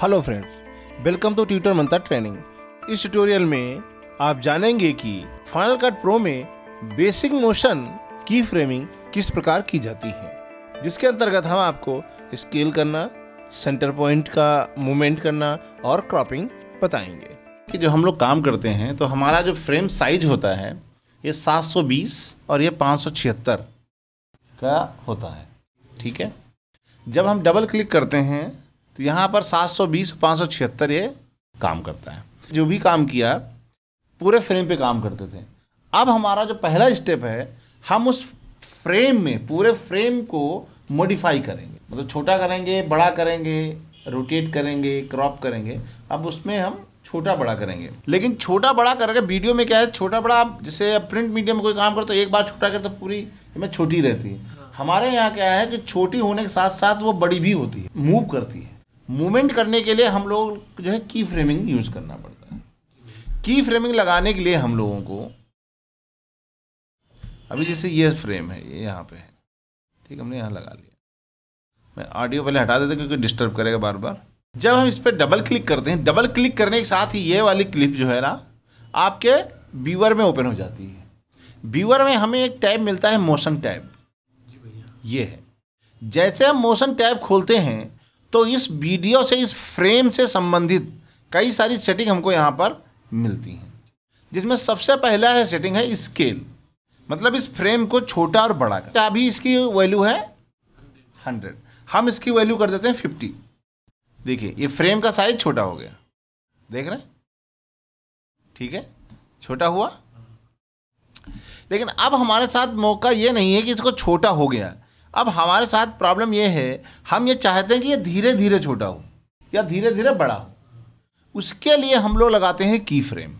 Hello friends welcome to tutor manta training इस tutorial में आप जानेंगे कि फाइनल कट प्रो में बेसिक मोशन की फ्रेमिंग किस प्रकार की जाती है जिसके अंतर्गत हम आपको स्केल करना सेंटर पॉइंट का मूवमेंट करना और क्रॉपिंग बताएंगे कि जो हम लोग काम करते हैं तो हमारा जो फ्रेम साइज होता है ये 720 और ये पाँच का होता है ठीक है जब हम डबल क्लिक करते हैं तो यहाँ पर 720 576 ये काम करता है जो भी काम किया पूरे फ्रेम पे काम करते थे अब हमारा जो पहला स्टेप है हम उस फ्रेम में पूरे फ्रेम को मॉडिफाई करेंगे मतलब छोटा करेंगे बड़ा करेंगे रोटेट करेंगे क्रॉप करेंगे अब उसमें हम छोटा बड़ा करेंगे लेकिन छोटा बड़ा करके वीडियो में क्या है छोटा बड़ा आप जैसे प्रिंट मीडिया में कोई काम करते तो एक बार छोटा करते तो पूरी में छोटी रहती है हाँ। हमारे यहाँ क्या है कि छोटी होने के साथ साथ वो बड़ी भी होती है मूव करती है मूवमेंट करने के लिए हम लोग जो है की फ्रेमिंग यूज़ करना पड़ता है की फ्रेमिंग लगाने के लिए हम लोगों को अभी जैसे ये फ्रेम है ये यहाँ पे है ठीक हमने यहाँ लगा लिया मैं ऑडियो पहले हटा देता क्योंकि डिस्टर्ब करेगा बार बार जब हम इस पर डबल क्लिक करते हैं डबल क्लिक करने के साथ ही ये वाली क्लिप जो है ना आपके व्यूअर में ओपन हो जाती है व्यूअर में हमें एक टैब मिलता है मोशन टैब ये है जैसे हम मोशन टैब खोलते हैं तो इस वीडियो से इस फ्रेम से संबंधित कई सारी सेटिंग हमको यहाँ पर मिलती हैं जिसमें सबसे पहला है सेटिंग है स्केल मतलब इस फ्रेम को छोटा और बड़ा कर अभी इसकी वैल्यू है हंड्रेड हम इसकी वैल्यू कर देते हैं फिफ्टी देखिए ये फ्रेम का साइज छोटा हो गया देख रहे हैं ठीक है छोटा हुआ लेकिन अब हमारे साथ मौका ये नहीं है कि इसको छोटा हो गया अब हमारे साथ प्रॉब्लम ये है हम ये चाहते हैं कि ये धीरे धीरे छोटा हो या धीरे धीरे बड़ा हो उसके लिए हम लोग लगाते हैं की फ्रेम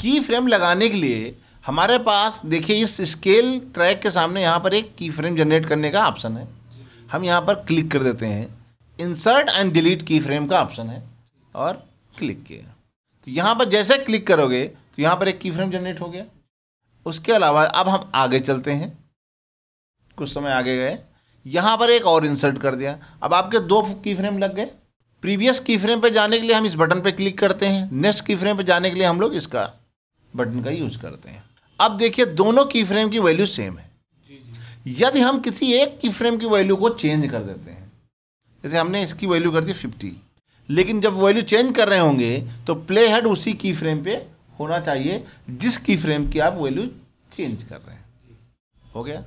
की फ्रेम लगाने के लिए हमारे पास देखिए इस स्केल ट्रैक के सामने यहाँ पर एक की फ्रेम जनरेट करने का ऑप्शन है हम यहाँ पर क्लिक कर देते हैं insert and delete key frame का ऑप्शन है और क्लिक किया तो यहाँ पर जैसे क्लिक करोगे तो यहाँ पर एक की फ्रेम जनरेट हो गया उसके अलावा अब हम आगे चलते हैं कुछ समय आगे गए यहाँ पर एक और इंसर्ट कर दिया अब आपके दो की फ्रेम लग गए प्रीवियस की फ्रेम पे जाने के लिए हम इस बटन पर क्लिक करते हैं नेक्स्ट की फ्रेम पे जाने के लिए हम लोग इसका बटन का यूज करते हैं अब देखिए दोनों की फ्रेम की वैल्यू सेम है यदि हम किसी एक की फ्रेम की वैल्यू को चेंज कर देते हैं जैसे हमने इसकी वैल्यू कर दी फिफ्टी लेकिन जब वैल्यू चेंज कर रहे होंगे तो प्ले हेड उसी की फ्रेम पे होना चाहिए जिस की फ्रेम की आप वैल्यू चेंज कर रहे हैं हो गया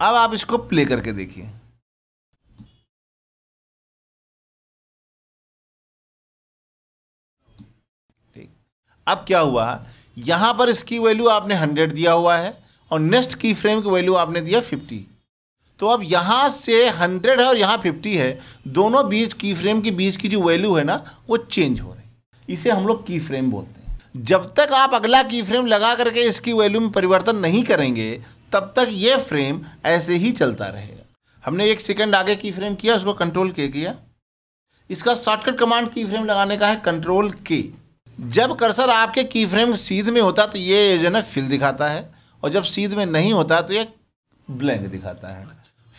अब आप इसको प्ले करके देखिए ठीक अब क्या हुआ यहां पर इसकी वैल्यू आपने हंड्रेड दिया हुआ है और नेक्स्ट की फ्रेम की वैल्यू आपने दिया फिफ्टी तो अब यहाँ से हंड्रेड है और यहाँ फिफ्टी है दोनों बीच की फ्रेम के बीच की जो वैल्यू है ना वो चेंज हो रही इसे हम लोग की फ्रेम बोलते हैं जब तक आप अगला की फ्रेम लगा करके इसकी वैल्यू में परिवर्तन नहीं करेंगे तब तक ये फ्रेम ऐसे ही चलता रहेगा हमने एक सेकंड आगे की फ्रेम किया उसको कंट्रोल के किया इसका शॉर्टकट कमांड की फ्रेम लगाने का है कंट्रोल के जब कर्सर आपके की फ्रेम सीध में होता तो ये जो है ना फिल दिखाता है और जब सीध में नहीं होता तो ये ब्लैंक दिखाता है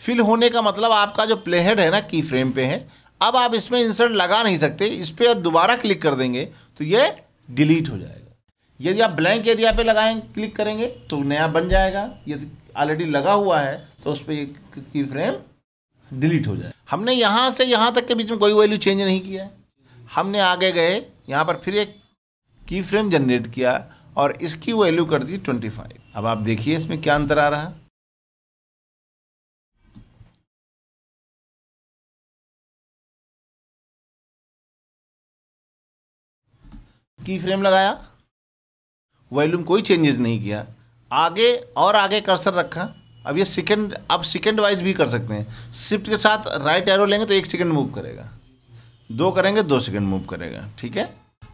फिल होने का मतलब आपका जो प्लेहेड है ना की फ्रेम पे है अब आप इसमें इंसर्ट लगा नहीं सकते इस पर दोबारा क्लिक कर देंगे तो ये डिलीट हो जाएगा यदि आप ब्लैंक एरिया पे लगाएं क्लिक करेंगे तो नया बन जाएगा यदि ऑलरेडी लगा हुआ है तो उस पर की फ्रेम डिलीट हो जाए हमने यहाँ से यहाँ तक के बीच में कोई वैल्यू चेंज नहीं किया हमने आगे गए यहाँ पर फिर एक की फ्रेम जनरेट किया और इसकी वैल्यू कर दी ट्वेंटी फाइव अब आप देखिए इसमें क्या अंतर आ रहा की फ्रेम लगाया वॉल्यूम कोई चेंजेस नहीं किया आगे और आगे कर्सर रखा अब ये सेकंड आप सेकंड वाइज भी कर सकते हैं शिफ्ट के साथ राइट एरो लेंगे तो एक सेकंड मूव करेगा दो करेंगे दो सेकंड मूव करेगा ठीक है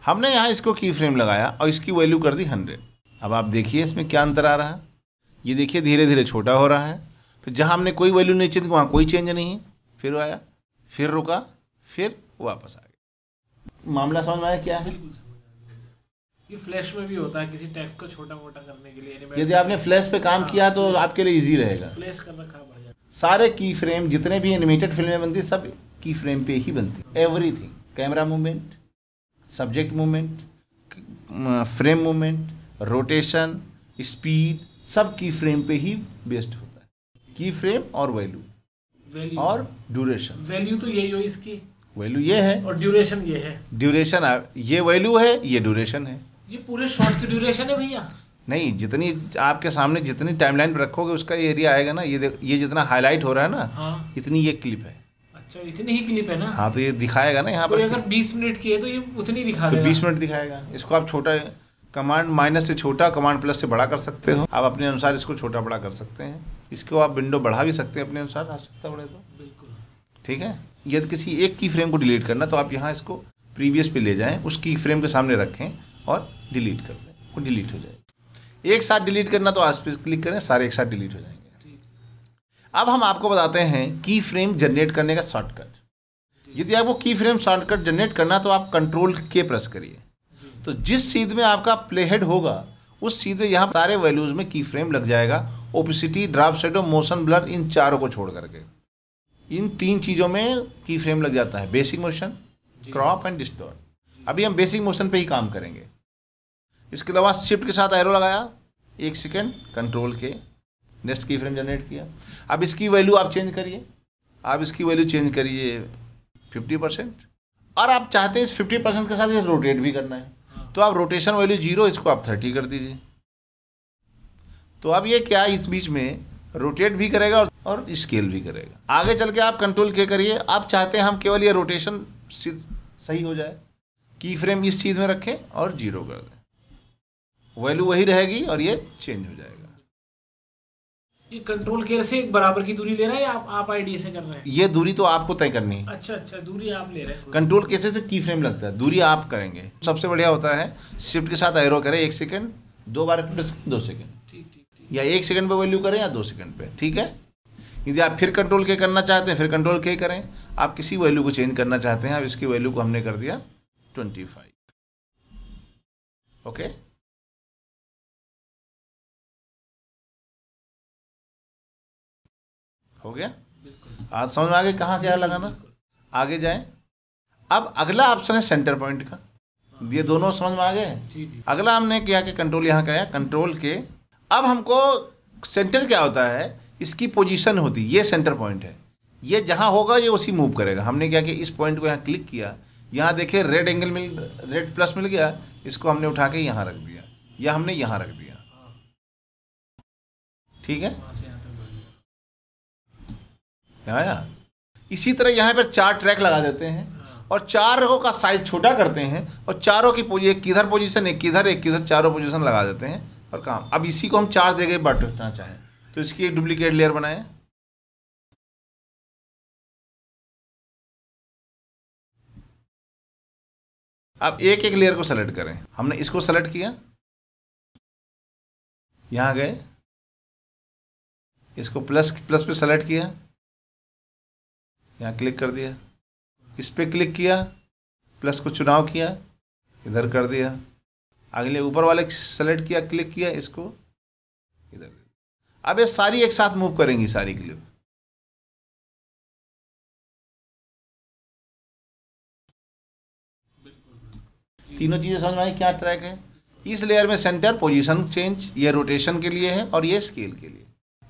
हमने यहाँ इसको की फ्रेम लगाया और इसकी वैल्यू कर दी हंड्रेड अब आप देखिए इसमें क्या अंतर आ रहा है ये देखिए धीरे धीरे छोटा हो रहा है फिर जहाँ हमने कोई वैल्यू नहीं चेंज वहाँ कोई चेंज नहीं फिर आया फिर रुका फिर वापस आ गया मामला समझ में आया क्या है फ्लैश में भी होता है किसी टेक्स्ट को छोटा मोटा करने के लिए यदि आपने फ्लैश पे काम हाँ, किया तो आपके लिए इजी रहेगा फ्लैश कर रखा सारे की फ्रेम जितने भी एनिमेटेड फिल्में बनती सब की फ्रेम पे ही बनती everything camera movement subject movement frame movement rotation speed सब की फ्रेम पे ही बेस्ड होता है की फ्रेम और वैल्यू और ड्यूरेशन वैल्यू तो यही हो इसकी वैल्यू ये है और ड्यूरेशन ये है ड्यूरेशन ये वैल्यू है ये ड्यूरेशन है ये पूरे शॉट की ड्यूरेशन है भैया नहीं जितनी आपके सामने जितनी टाइमलाइन रखोगे उसका एरिया आएगा ना ये ये जितना हाईलाइट हो रहा है ना हाँ। इतनी ये क्लिप है अच्छा इतनी ही क्लिप है ना हाँ तो ये दिखाएगा ना यहाँ तो पर अगर 20 मिनट की है तो ये उतनी दिखा तो 20 मिनट दिखाएगा इसको आप छोटा कमांड माइनस से छोटा कमांड प्लस से बड़ा कर सकते हो आप अपने अनुसार इसको छोटा बड़ा कर सकते हैं इसको आप विंडो बढ़ा भी सकते हैं अपने अनुसार आवश्यकता बढ़े तो बिल्कुल ठीक है यदि किसी एक की फ्रेम को डिलीट करना तो आप यहाँ इसको प्रीवियस पे ले जाएं उस की फ्रेम के सामने रखें और डिलीट कर दें वो डिलीट हो जाएगी एक साथ डिलीट करना तो आस पे क्लिक करें सारे एक साथ डिलीट हो जाएंगे अब हम आपको बताते हैं की फ्रेम जनरेट करने का शॉर्टकट यदि आपको की फ्रेम शॉर्टकट जनरेट करना तो आप कंट्रोल के प्रेस करिए तो जिस सीध में आपका प्लेहेड होगा उस में यहाँ सारे वैल्यूज में की फ्रेम लग जाएगा opacity drop shadow motion blur इन चारों को छोड़ करके इन तीन चीज़ों में की फ्रेम लग जाता है basic motion crop and distort अभी हम बेसिक मोशन पे ही काम करेंगे इसके अलावा शिफ्ट के साथ एरो लगाया एक सेकेंड कंट्रोल के नेक्स्ट की फ्रेम जनरेट किया अब इसकी वैल्यू आप चेंज करिए आप इसकी वैल्यू चेंज करिए फिफ्टी परसेंट और आप चाहते हैं इस फिफ्टी परसेंट के साथ इसे रोटेट भी करना है तो आप रोटेशन वैल्यू जीरो इसको आप थर्टी कर दीजिए तो अब ये क्या इस बीच में रोटेट भी करेगा और, और स्केल भी करेगा आगे चल के आप कंट्रोल के करिए आप चाहते हैं हम केवल ये रोटेशन सही हो जाए की फ्रेम इस चीज़ में रखें और जीरो कर दें वैल्यू वही रहेगी और ये चेंज हो जाएगा ये कंट्रोल केयर से बराबर की दूरी ले रहा है या आप आप आईडी से कर रहे हैं ये दूरी तो आपको तय करनी है अच्छा अच्छा दूरी आप ले रहे हैं कंट्रोल केयर से तो की फ्रेम लगता है दूरी आप करेंगे सबसे बढ़िया होता है शिफ्ट के साथ एरो करें एक सेकंड दो बार दो सेकंड ठीक ठीक या एक सेकंड पे वैल्यू करें या दो सेकंड पे ठीक है यदि आप फिर कंट्रोल के करना चाहते हैं फिर कंट्रोल के करें आप किसी वैल्यू को चेंज करना चाहते हैं आप इसकी वैल्यू को हमने कर दिया ट्वेंटी फाइव ओके हो गया आज समझ में आ गया कहाँ क्या लगाना आगे जाए अब अगला ऑप्शन है सेंटर पॉइंट का ये दोनों समझ में आ गए अगला हमने किया कि कंट्रोल यहाँ है कंट्रोल के अब हमको सेंटर क्या होता है इसकी पोजीशन होती ये सेंटर पॉइंट है ये जहाँ होगा ये उसी मूव करेगा हमने क्या किया इस पॉइंट को यहाँ क्लिक किया यहाँ देखिए रेड एंगल मिल रेड प्लस मिल गया इसको हमने उठा के यहाँ रख दिया या हमने यहाँ रख दिया ठीक है हाँ, आया हाँ, हाँ। इसी तरह यहाँ पर चार ट्रैक लगा देते हैं और चारों का साइज छोटा करते हैं और चारों की पोजी एक किधर पोजीशन एक किधर एक किधर चारों पोजीशन लगा देते हैं और काम अब इसी को हम चार जगह रखना चाहें तो इसकी एक डुप्लीकेट लेयर बनाए अब एक एक लेयर को सेलेक्ट करें हमने इसको सेलेक्ट किया यहां गए इसको प्लस प्लस पे सेलेक्ट किया यहाँ क्लिक कर दिया इस पर क्लिक किया प्लस को चुनाव किया इधर कर दिया अगले ऊपर वाले सेलेक्ट किया क्लिक किया इसको इधर अब ये सारी एक साथ मूव करेंगी सारी क्लिप तीनों चीज़ें समझ में आई क्या ट्रैक है इस लेयर में सेंटर पोजीशन चेंज ये रोटेशन के लिए है और ये स्केल के लिए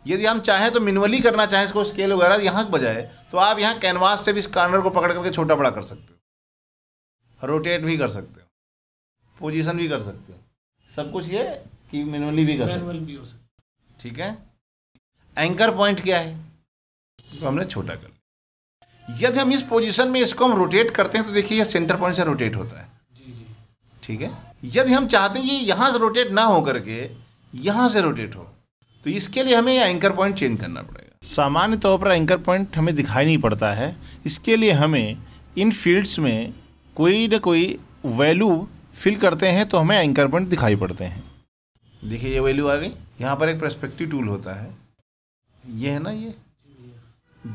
यदि हम चाहें तो मिनवली करना चाहें इसको स्केल वगैरह यहाँ बजाय तो आप यहाँ कैनवास से भी इस कार्नर को पकड़ करके छोटा बड़ा कर सकते हो रोटेट भी कर सकते हो पोजिशन भी कर सकते हो सब कुछ ये कि मिनवली भी कर सकते हो ठीक है एंकर पॉइंट क्या है तो हमने छोटा कर लिया यदि हम इस पोजीशन में इसको हम रोटेट करते हैं तो देखिए यह सेंटर पॉइंट से रोटेट होता है ठीक है यदि हम चाहते हैं ये यहाँ से रोटेट ना हो करके यहाँ से रोटेट हो तो इसके लिए हमें एंकर पॉइंट चेंज करना पड़ेगा सामान्य तौर पर एंकर पॉइंट हमें दिखाई नहीं पड़ता है इसके लिए हमें इन फील्ड्स में कोई ना कोई वैल्यू फिल करते हैं तो हमें एंकर पॉइंट दिखाई पड़ते हैं देखिए ये वैल्यू आ गई यहाँ पर एक प्रस्पेक्टिव टूल होता है ये है ना ये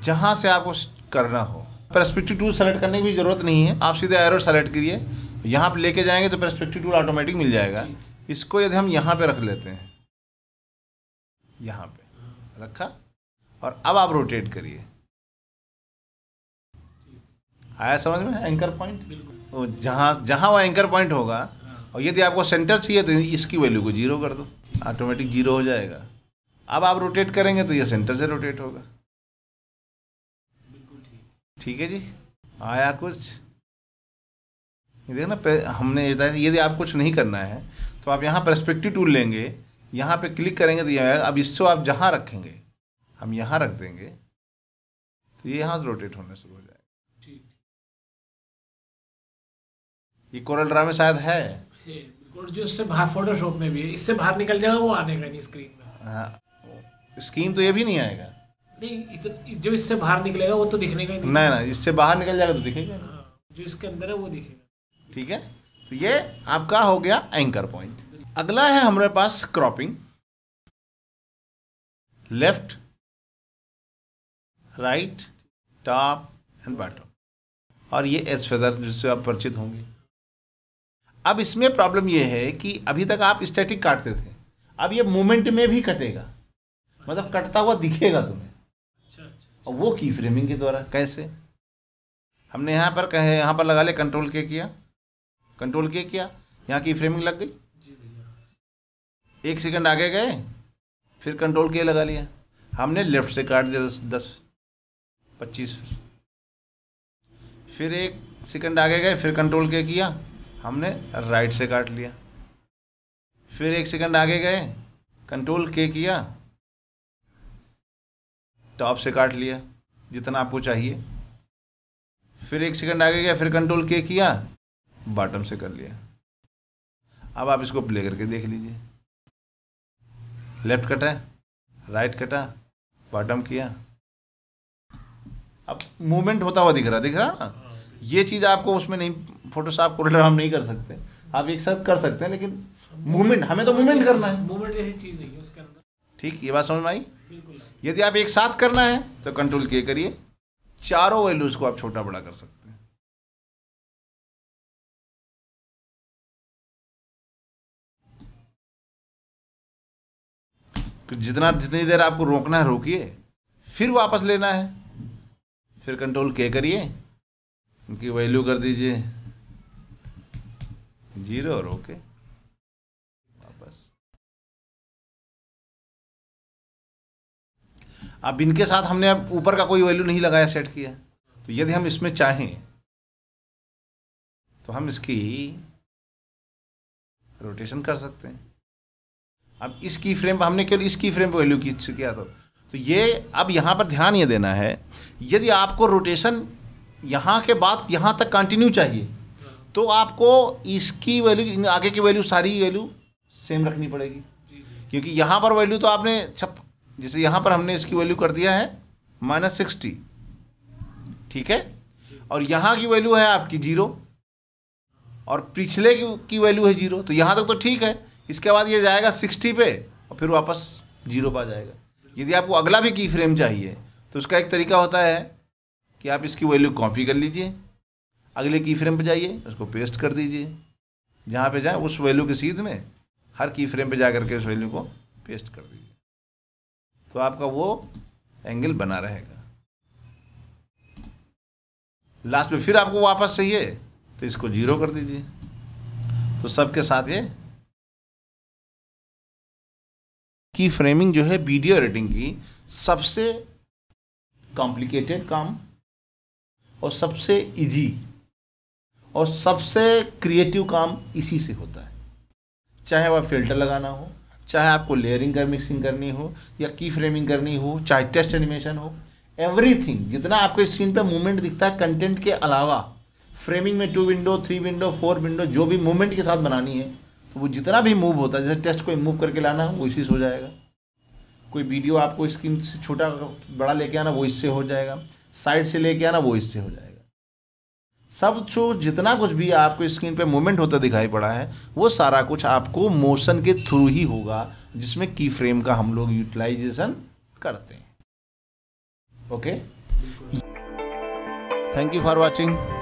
जहाँ से आपको करना हो प्रस्पेक्टिव टूल सेलेक्ट करने की भी ज़रूरत नहीं है आप सीधे एरो सेलेक्ट करिए यहाँ पर लेके जाएंगे तो प्रस्पेक्टिव टूल ऑटोमेटिक मिल जाएगा इसको यदि हम यहाँ पर रख लेते हैं यहाँ पे रखा और अब आप रोटेट करिए आया समझ में एंकर पॉइंट जहाँ जहाँ वो एंकर पॉइंट होगा हाँ। और यदि आपको सेंटर चाहिए तो इसकी वैल्यू को जीरो कर दो ऑटोमेटिक जीरो हो जाएगा अब आप रोटेट करेंगे तो ये सेंटर से रोटेट होगा ठीक है जी आया कुछ देखना हमने यदि आप कुछ नहीं करना है तो आप यहाँ परस्पेक्टिव टूल लेंगे यहाँ पे क्लिक करेंगे तो ये अब इससे आप जहाँ रखेंगे हम यहाँ रख देंगे तो ये यहाँ से रोटेट होने शुरू हो जाएगा ये कोरल ड्रा में शायद है जो इससे बाहर फोटोशॉप में भी है इससे बाहर निकल जाएगा वो आने का नहीं स्क्रीन में हाँ स्क्रीन तो ये भी नहीं आएगा नहीं जो इससे बाहर निकलेगा वो तो दिखने का नहीं ना इससे बाहर निकल जाएगा तो दिखेगा हाँ, जो इसके अंदर है वो दिखेगा ठीक है तो ये आपका हो गया एंकर पॉइंट अगला है हमारे पास cropping left right top and bottom और ये एस फेदर जिससे आप परिचित होंगे अब इसमें प्रॉब्लम ये है कि अभी तक आप स्टैटिक काटते थे अब ये मोमेंट में भी कटेगा मतलब कटता हुआ दिखेगा तुम्हें अच्छा, अच्छा, अच्छा। और वो की फ्रेमिंग के द्वारा कैसे हमने यहाँ पर कहे यहाँ पर लगा ले कंट्रोल के किया कंट्रोल के किया यहाँ की फ्रेमिंग लग गई एक सेकंड आगे गए फिर कंट्रोल के लगा लिया हमने लेफ्ट से काट दिया दस दस पच्चीस फिर एक सेकंड आगे गए फिर कंट्रोल के किया हमने राइट से काट लिया फिर एक सेकंड आगे गए कंट्रोल के किया टॉप से काट लिया जितना आपको चाहिए फिर एक सेकंड आगे गया फिर कंट्रोल के किया बॉटम से कर लिया अब आप इसको प्ले करके देख लीजिए लेफ्ट कटा राइट कटा बॉटम किया अब मूवमेंट होता हुआ दिख रहा दिख रहा ना ये चीज़ आपको उसमें नहीं फोटोशॉप कोल्डर हम नहीं कर सकते आप एक साथ कर सकते हैं लेकिन मूवमेंट हमें तो मूवमेंट करना है मूवमेंट जैसी चीज़ नहीं है उसके अंदर ठीक ये बात समझ में आई यदि आप एक साथ करना है तो कंट्रोल के करिए चारों वैल्यूज़ को आप छोटा बड़ा कर सकते हैं जितना जितनी देर आपको रोकना है रोकिए फिर वापस लेना है फिर कंट्रोल के करिए उनकी वैल्यू कर दीजिए जीरो और ओके वापस अब इनके साथ हमने अब ऊपर का कोई वैल्यू नहीं लगाया सेट किया तो यदि हम इसमें चाहें तो हम इसकी रोटेशन कर सकते हैं अब इस की फ्रेम पर हमने केवल इस की फ्रेम पर वैल्यू की किया था तो।, तो ये अब यहाँ पर ध्यान ये देना है यदि आपको रोटेशन यहाँ के बाद यहाँ तक कंटिन्यू चाहिए तो आपको इसकी वैल्यू आगे की वैल्यू सारी वैल्यू सेम रखनी पड़ेगी क्योंकि यहाँ पर वैल्यू तो आपने छप जैसे यहाँ पर हमने इसकी वैल्यू कर दिया है माइनस सिक्सटी ठीक है और यहाँ की वैल्यू है आपकी जीरो और पिछले की वैल्यू है जीरो तो यहाँ तक तो ठीक है इसके बाद ये जाएगा सिक्सटी पे और फिर वापस जीरो पर आ जाएगा यदि आपको अगला भी की फ्रेम चाहिए तो उसका एक तरीका होता है कि आप इसकी वैल्यू कॉपी कर लीजिए अगले की फ्रेम पर जाइए उसको पेस्ट कर दीजिए जहाँ पे जाए उस वैल्यू के सीध में हर की फ्रेम पर जा करके उस वैल्यू को पेस्ट कर दीजिए तो आपका वो एंगल बना रहेगा लास्ट में फिर आपको वापस चाहिए तो इसको जीरो कर दीजिए तो सबके साथ ये की फ्रेमिंग जो है वीडियो एडिटिंग की सबसे कॉम्प्लिकेटेड काम और सबसे इजी और सबसे क्रिएटिव काम इसी से होता है चाहे वह फिल्टर लगाना हो चाहे आपको लेयरिंग कर मिक्सिंग करनी हो या की फ्रेमिंग करनी हो चाहे टेस्ट एनिमेशन हो एवरीथिंग जितना आपको स्क्रीन पे मूवमेंट दिखता है कंटेंट के अलावा फ्रेमिंग में two window three window four window जो भी मूवमेंट के साथ बनानी है तो वो जितना भी मूव होता है जैसे टेस्ट को मूव करके लाना वो इसी से हो जाएगा कोई वीडियो आपको स्क्रीन से छोटा बड़ा लेके आना वो इससे हो जाएगा साइड से लेके आना वो इससे हो जाएगा सब जो जितना कुछ भी आपको स्क्रीन पे मूवमेंट होता दिखाई पड़ा है वो सारा कुछ आपको मोशन के थ्रू ही होगा जिसमें की फ्रेम का हम लोग यूटिलाइजेशन करते हैं okay thank you for watching